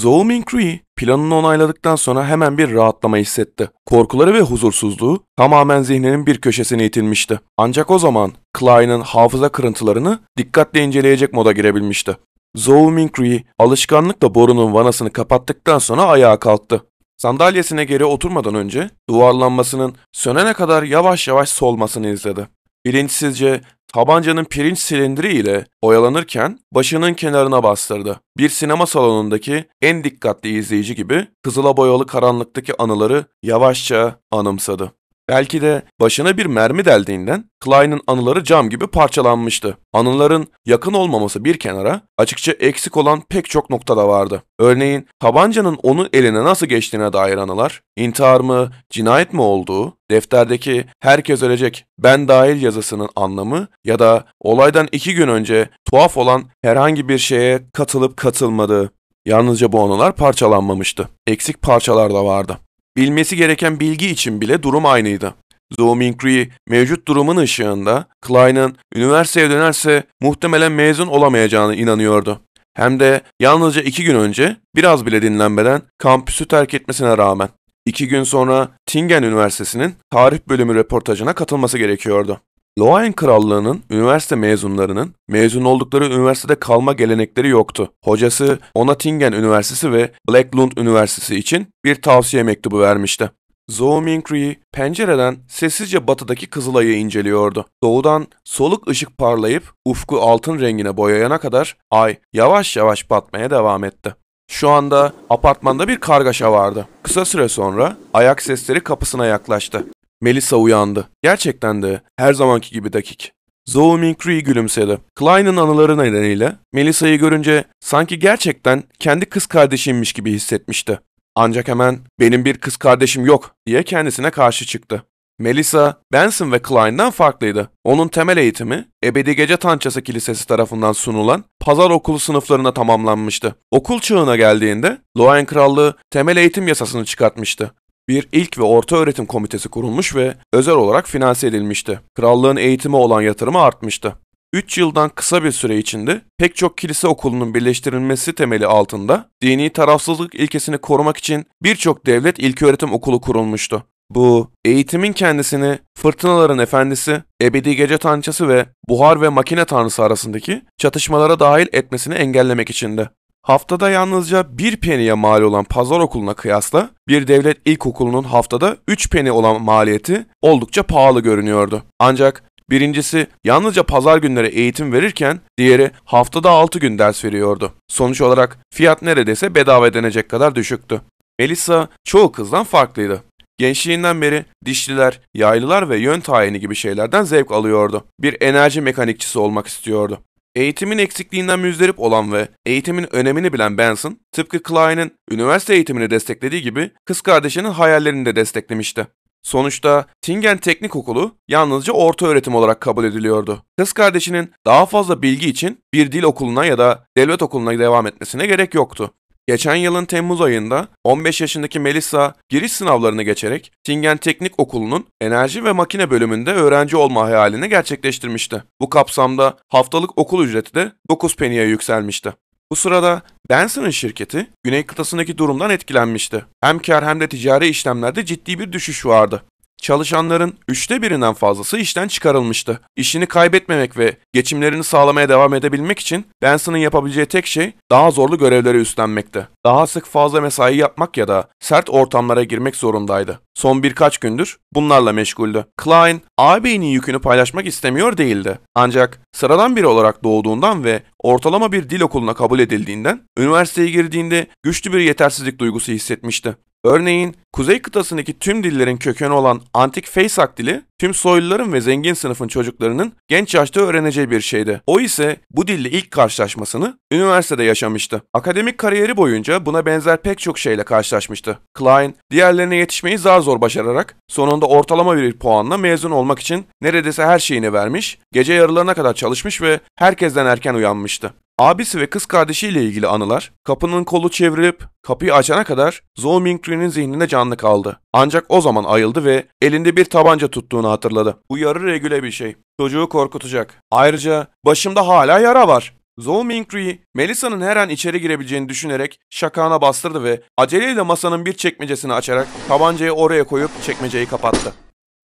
Zhou Minghui planını onayladıktan sonra hemen bir rahatlama hissetti. Korkuları ve huzursuzluğu tamamen zihninin bir köşesine itilmişti. Ancak o zaman Klein'ın hafıza kırıntılarını dikkatle inceleyecek moda girebilmişti. Zhou Minghui alışkanlıkla borunun vanasını kapattıktan sonra ayağa kalktı. Sandalyesine geri oturmadan önce duvarlanmasının sönene kadar yavaş yavaş solmasını izledi. Bilinçsizce tabancanın pirinç silindiri ile oyalanırken başının kenarına bastırdı. Bir sinema salonundaki en dikkatli izleyici gibi kızıla boyalı karanlıktaki anıları yavaşça anımsadı. Belki de başına bir mermi deldiğinden Klein'in anıları cam gibi parçalanmıştı. Anıların yakın olmaması bir kenara açıkça eksik olan pek çok nokta da vardı. Örneğin tabancanın onun eline nasıl geçtiğine dair anılar, intihar mı, cinayet mi olduğu, defterdeki herkes ölecek ben dahil yazısının anlamı ya da olaydan iki gün önce tuhaf olan herhangi bir şeye katılıp katılmadığı. Yalnızca bu anılar parçalanmamıştı. Eksik parçalar da vardı. Bilmesi gereken bilgi için bile durum aynıydı. Zhou Mingri mevcut durumun ışığında Klein'ın üniversiteye dönerse muhtemelen mezun olamayacağını inanıyordu. Hem de yalnızca iki gün önce biraz bile dinlenmeden kampüsü terk etmesine rağmen. İki gün sonra Tingen Üniversitesi'nin tarih bölümü röportajına katılması gerekiyordu. Loain Krallığı'nın üniversite mezunlarının mezun oldukları üniversitede kalma gelenekleri yoktu. Hocası Onatingen Üniversitesi ve Blacklund Üniversitesi için bir tavsiye mektubu vermişti. Zhou Mingri pencereden sessizce batıdaki Kızılay'ı inceliyordu. Doğudan soluk ışık parlayıp ufku altın rengine boyayana kadar ay yavaş yavaş batmaya devam etti. Şu anda apartmanda bir kargaşa vardı. Kısa süre sonra ayak sesleri kapısına yaklaştı. Melissa uyandı. Gerçekten de her zamanki gibi dakik. Zoe Minkree gülümsedi. Klein'ın anıları nedeniyle Melissa'yı görünce sanki gerçekten kendi kız kardeşiymiş gibi hissetmişti. Ancak hemen benim bir kız kardeşim yok diye kendisine karşı çıktı. Melissa, Benson ve Klein'den farklıydı. Onun temel eğitimi, Ebedi Gece Tançası Kilisesi tarafından sunulan pazar okulu sınıflarına tamamlanmıştı. Okul çağına geldiğinde, Loen Krallığı temel eğitim yasasını çıkartmıştı bir ilk ve orta öğretim komitesi kurulmuş ve özel olarak finanse edilmişti. Krallığın eğitime olan yatırımı artmıştı. 3 yıldan kısa bir süre içinde pek çok kilise okulunun birleştirilmesi temeli altında dini tarafsızlık ilkesini korumak için birçok devlet ilki öğretim okulu kurulmuştu. Bu eğitimin kendisini fırtınaların efendisi, ebedi gece tanrıçası ve buhar ve makine tanrısı arasındaki çatışmalara dahil etmesini engellemek içindi. Haftada yalnızca 1 peniye mal olan pazar okuluna kıyasla bir devlet ilkokulunun haftada 3 peni olan maliyeti oldukça pahalı görünüyordu. Ancak birincisi yalnızca pazar günleri eğitim verirken diğeri haftada 6 gün ders veriyordu. Sonuç olarak fiyat neredeyse bedava denecek kadar düşüktü. Melissa çoğu kızdan farklıydı. Gençliğinden beri dişliler, yaylılar ve yön tayini gibi şeylerden zevk alıyordu. Bir enerji mekanikçisi olmak istiyordu. Eğitimin eksikliğinden müzdarip olan ve eğitimin önemini bilen Benson, tıpkı Klein'in üniversite eğitimini desteklediği gibi kız kardeşinin hayallerini de desteklemişti. Sonuçta Tingen Teknik Okulu yalnızca orta öğretim olarak kabul ediliyordu. Kız kardeşinin daha fazla bilgi için bir dil okuluna ya da devlet okuluna devam etmesine gerek yoktu. Geçen yılın Temmuz ayında 15 yaşındaki Melissa giriş sınavlarını geçerek Tingen Teknik Okulu'nun enerji ve makine bölümünde öğrenci olma hayalini gerçekleştirmişti. Bu kapsamda haftalık okul ücreti de 9 peniye yükselmişti. Bu sırada Benson'ın şirketi güney kıtasındaki durumdan etkilenmişti. Hem kar hem de ticari işlemlerde ciddi bir düşüş vardı çalışanların üçte birinden fazlası işten çıkarılmıştı. İşini kaybetmemek ve geçimlerini sağlamaya devam edebilmek için Benson'ın yapabileceği tek şey daha zorlu görevleri üstlenmekti. Daha sık fazla mesai yapmak ya da sert ortamlara girmek zorundaydı. Son birkaç gündür bunlarla meşguldü. Klein, ağabeyinin yükünü paylaşmak istemiyor değildi. Ancak sıradan biri olarak doğduğundan ve ortalama bir dil okuluna kabul edildiğinden, üniversiteye girdiğinde güçlü bir yetersizlik duygusu hissetmişti. Örneğin Kuzey kıtasındaki tüm dillerin kökeni olan antik Faysak dili tüm soyluların ve zengin sınıfın çocuklarının genç yaşta öğreneceği bir şeydi. O ise bu dille ilk karşılaşmasını üniversitede yaşamıştı. Akademik kariyeri boyunca buna benzer pek çok şeyle karşılaşmıştı. Klein diğerlerine yetişmeyi daha zor başararak sonunda ortalama bir puanla mezun olmak için neredeyse her şeyini vermiş, gece yarılarına kadar çalışmış ve herkesten erken uyanmıştı. Abisi ve kız kardeşiyle ilgili anılar, kapının kolu çevirip kapıyı açana kadar Zhou Mingrin'in zihninde canlı kaldı. Ancak o zaman ayıldı ve elinde bir tabanca tuttuğunu hatırladı. Uyarı regüle bir şey. Çocuğu korkutacak. Ayrıca başımda hala yara var. Zhou Mingri, Melisa'nın her an içeri girebileceğini düşünerek şakağına bastırdı ve aceleyle masanın bir çekmecesini açarak tabancayı oraya koyup çekmeceyi kapattı.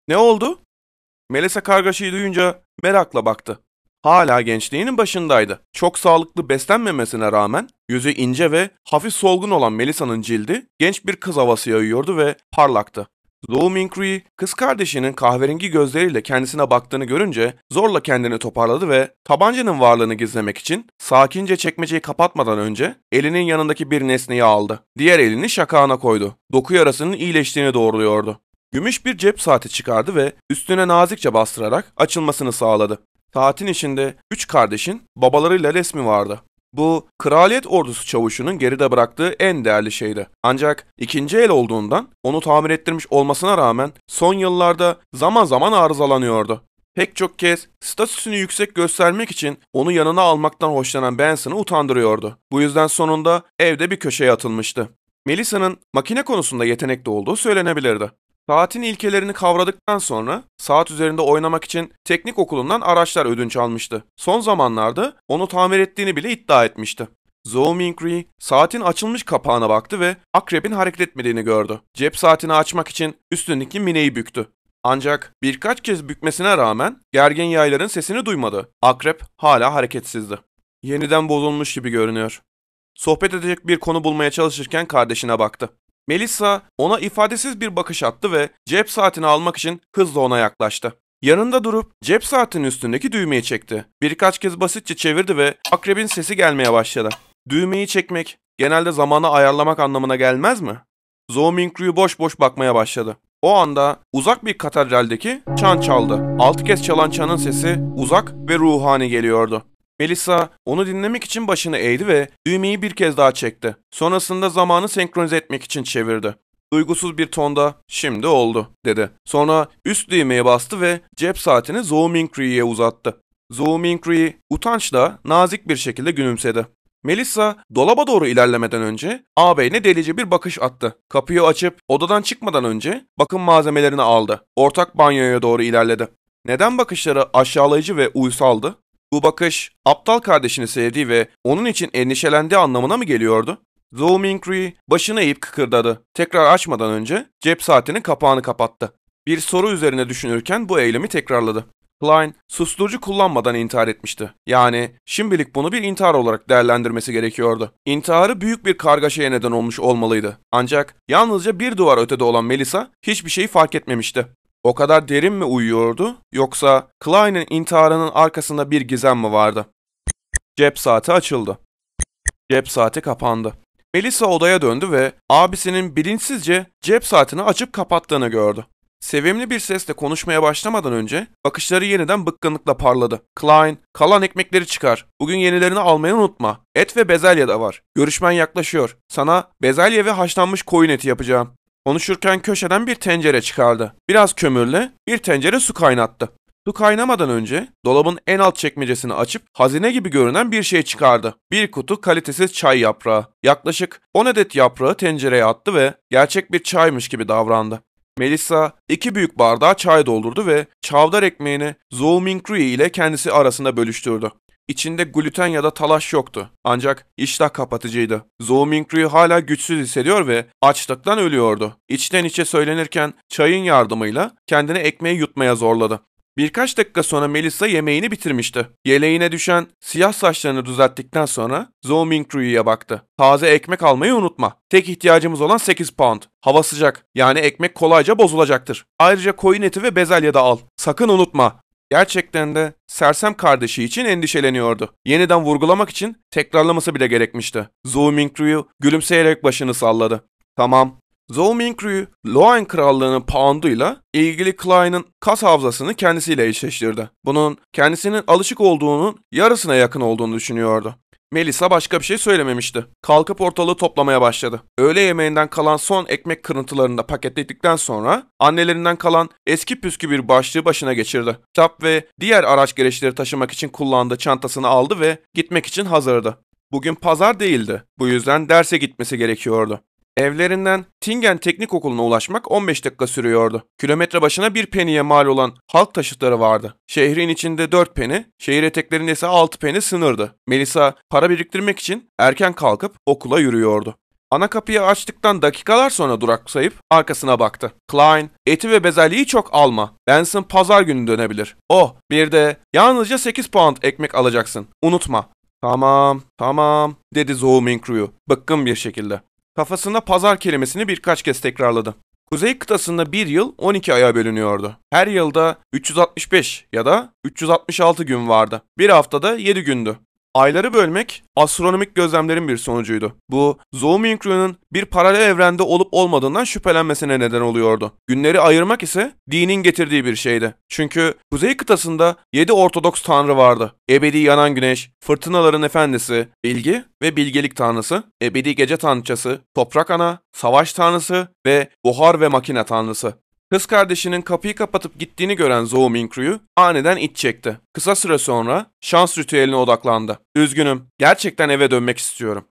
Ne oldu? Melisa kargaşayı duyunca merakla baktı hala gençliğinin başındaydı. Çok sağlıklı beslenmemesine rağmen yüzü ince ve hafif solgun olan Melisa'nın cildi genç bir kız havası yayıyordu ve parlaktı. Lou Mingri, kız kardeşinin kahverengi gözleriyle kendisine baktığını görünce zorla kendini toparladı ve tabancanın varlığını gizlemek için sakince çekmeceyi kapatmadan önce elinin yanındaki bir nesneyi aldı. Diğer elini şakağına koydu. Doku yarasının iyileştiğini doğruluyordu. Gümüş bir cep saati çıkardı ve üstüne nazikçe bastırarak açılmasını sağladı. Saatin içinde üç kardeşin babalarıyla resmi vardı. Bu kraliyet ordusu çavuşunun geride bıraktığı en değerli şeydi. Ancak ikinci el olduğundan onu tamir ettirmiş olmasına rağmen son yıllarda zaman zaman arızalanıyordu. Pek çok kez statüsünü yüksek göstermek için onu yanına almaktan hoşlanan Benson'ı utandırıyordu. Bu yüzden sonunda evde bir köşeye atılmıştı. Melissa'nın makine konusunda yetenekli olduğu söylenebilirdi. Saatin ilkelerini kavradıktan sonra saat üzerinde oynamak için teknik okulundan araçlar ödünç almıştı. Son zamanlarda onu tamir ettiğini bile iddia etmişti. Zhou Mingri saatin açılmış kapağına baktı ve akrebin hareket etmediğini gördü. Cep saatini açmak için üstündeki mineyi büktü. Ancak birkaç kez bükmesine rağmen gergen yayların sesini duymadı. Akrep hala hareketsizdi. Yeniden bozulmuş gibi görünüyor. Sohbet edecek bir konu bulmaya çalışırken kardeşine baktı. Melissa ona ifadesiz bir bakış attı ve cep saatini almak için hızla ona yaklaştı. Yanında durup cep saatinin üstündeki düğmeyi çekti. Birkaç kez basitçe çevirdi ve akrebin sesi gelmeye başladı. Düğmeyi çekmek genelde zamanı ayarlamak anlamına gelmez mi? Zooming Crew boş boş bakmaya başladı. O anda uzak bir katedraldeki çan çaldı. Altı kez çalan çanın sesi uzak ve ruhani geliyordu. Melissa onu dinlemek için başını eğdi ve düğmeyi bir kez daha çekti. Sonrasında zamanı senkronize etmek için çevirdi. Duygusuz bir tonda şimdi oldu dedi. Sonra üst düğmeye bastı ve cep saatini Zhou Mingri'ye uzattı. Zhou Mingri utançla nazik bir şekilde gülümsedi. Melissa dolaba doğru ilerlemeden önce ağabeyine delice bir bakış attı. Kapıyı açıp odadan çıkmadan önce bakım malzemelerini aldı. Ortak banyoya doğru ilerledi. Neden bakışları aşağılayıcı ve uysaldı? Bu bakış aptal kardeşini sevdiği ve onun için endişelendiği anlamına mı geliyordu? Zhou Mingri başını eğip kıkırdadı. Tekrar açmadan önce cep saatinin kapağını kapattı. Bir soru üzerine düşünürken bu eylemi tekrarladı. Klein susturucu kullanmadan intihar etmişti. Yani şimdilik bunu bir intihar olarak değerlendirmesi gerekiyordu. İntiharı büyük bir kargaşaya neden olmuş olmalıydı. Ancak yalnızca bir duvar ötede olan Melisa hiçbir şeyi fark etmemişti. O kadar derin mi uyuyordu yoksa Klein'in intiharının arkasında bir gizem mi vardı? Cep saati açıldı. Cep saati kapandı. Melissa odaya döndü ve abisinin bilinçsizce cep saatini açıp kapattığını gördü. Sevimli bir sesle konuşmaya başlamadan önce bakışları yeniden bıkkınlıkla parladı. Klein, kalan ekmekleri çıkar. Bugün yenilerini almayı unutma. Et ve bezelye de var. Görüşmen yaklaşıyor. Sana bezelye ve haşlanmış koyun eti yapacağım. Konuşurken köşeden bir tencere çıkardı. Biraz kömürle bir tencere su kaynattı. Su kaynamadan önce dolabın en alt çekmecesini açıp hazine gibi görünen bir şey çıkardı. Bir kutu kalitesiz çay yaprağı. Yaklaşık 10 adet yaprağı tencereye attı ve gerçek bir çaymış gibi davrandı. Melissa iki büyük bardağa çay doldurdu ve çavdar ekmeğini Zolmingri ile kendisi arasında bölüştürdü. İçinde gluten ya da talaş yoktu. Ancak iştah kapatıcıydı. Zhou Mingru'yu hala güçsüz hissediyor ve açlıktan ölüyordu. İçten içe söylenirken çayın yardımıyla kendini ekmeği yutmaya zorladı. Birkaç dakika sonra Melissa yemeğini bitirmişti. Yeleğine düşen siyah saçlarını düzelttikten sonra Zhou Mingru'ya baktı. Taze ekmek almayı unutma. Tek ihtiyacımız olan 8 pound. Hava sıcak yani ekmek kolayca bozulacaktır. Ayrıca koyun eti ve bezelye de al. Sakın unutma. Gerçekten de sersem kardeşi için endişeleniyordu. Yeniden vurgulamak için tekrarlaması bile gerekmişti. Zhou Mingru'yu gülümseyerek başını salladı. Tamam. Zhou Mingru'yu Loan Krallığı'nın pounduyla ilgili Klein'ın kas havzasını kendisiyle eşleştirdi. Bunun kendisinin alışık olduğunun yarısına yakın olduğunu düşünüyordu. Melisa başka bir şey söylememişti. Kalkıp ortalığı toplamaya başladı. Öğle yemeğinden kalan son ekmek kırıntılarını da paketledikten sonra annelerinden kalan eski püskü bir başlığı başına geçirdi. Kitap ve diğer araç gereçleri taşımak için kullandığı çantasını aldı ve gitmek için hazırdı. Bugün pazar değildi. Bu yüzden derse gitmesi gerekiyordu. Evlerinden Tingen Teknik Okulu'na ulaşmak 15 dakika sürüyordu. Kilometre başına bir peniye mal olan halk taşıtları vardı. Şehrin içinde 4 peni, şehir eteklerinde ise 6 peni sınırdı. Melisa para biriktirmek için erken kalkıp okula yürüyordu. Ana kapıyı açtıktan dakikalar sonra duraksayıp arkasına baktı. Klein, eti ve bezelyeyi çok alma. Benson pazar günü dönebilir. Oh, bir de yalnızca 8 pound ekmek alacaksın. Unutma. Tamam, tamam, dedi Zoe Minkru'yu bıkkın bir şekilde. Kafasında pazar kelimesini birkaç kez tekrarladı. Kuzey kıtasında bir yıl 12 aya bölünüyordu. Her yılda 365 ya da 366 gün vardı. Bir haftada 7 gündü. Ayları bölmek astronomik gözlemlerin bir sonucuydu. Bu, Zhou Mingyu'nun bir paralel evrende olup olmadığından şüphelenmesine neden oluyordu. Günleri ayırmak ise dinin getirdiği bir şeydi. Çünkü kuzey kıtasında 7 Ortodoks tanrı vardı. Ebedi yanan güneş, fırtınaların efendisi, bilgi ve bilgelik tanrısı, ebedi gece tanrıçası, toprak ana, savaş tanrısı ve buhar ve makine tanrısı. Kız kardeşinin kapıyı kapatıp gittiğini gören Zhou Mingru'yu aniden iç çekti. Kısa süre sonra şans ritüeline odaklandı. Üzgünüm, gerçekten eve dönmek istiyorum.